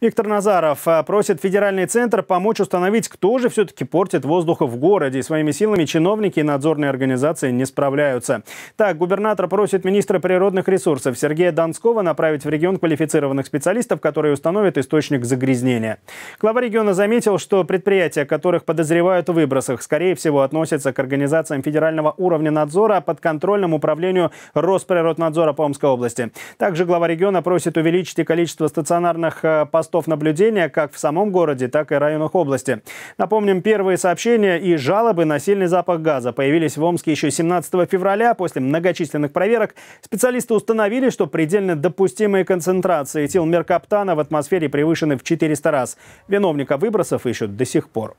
Виктор Назаров э, просит федеральный центр помочь установить, кто же все-таки портит воздух в городе. И своими силами чиновники и надзорные организации не справляются. Так, губернатор просит министра природных ресурсов Сергея Донского направить в регион квалифицированных специалистов, которые установят источник загрязнения. Глава региона заметил, что предприятия, которых подозревают в выбросах, скорее всего, относятся к организациям федерального уровня надзора под контрольным управлению Росприроднадзора по Омской области. Также глава региона просит увеличить количество стационарных постов э, постов наблюдения как в самом городе, так и районах области. Напомним, первые сообщения и жалобы на сильный запах газа появились в Омске еще 17 февраля. После многочисленных проверок специалисты установили, что предельно допустимые концентрации этилмеркаптана в атмосфере превышены в 400 раз. Виновника выбросов ищут до сих пор.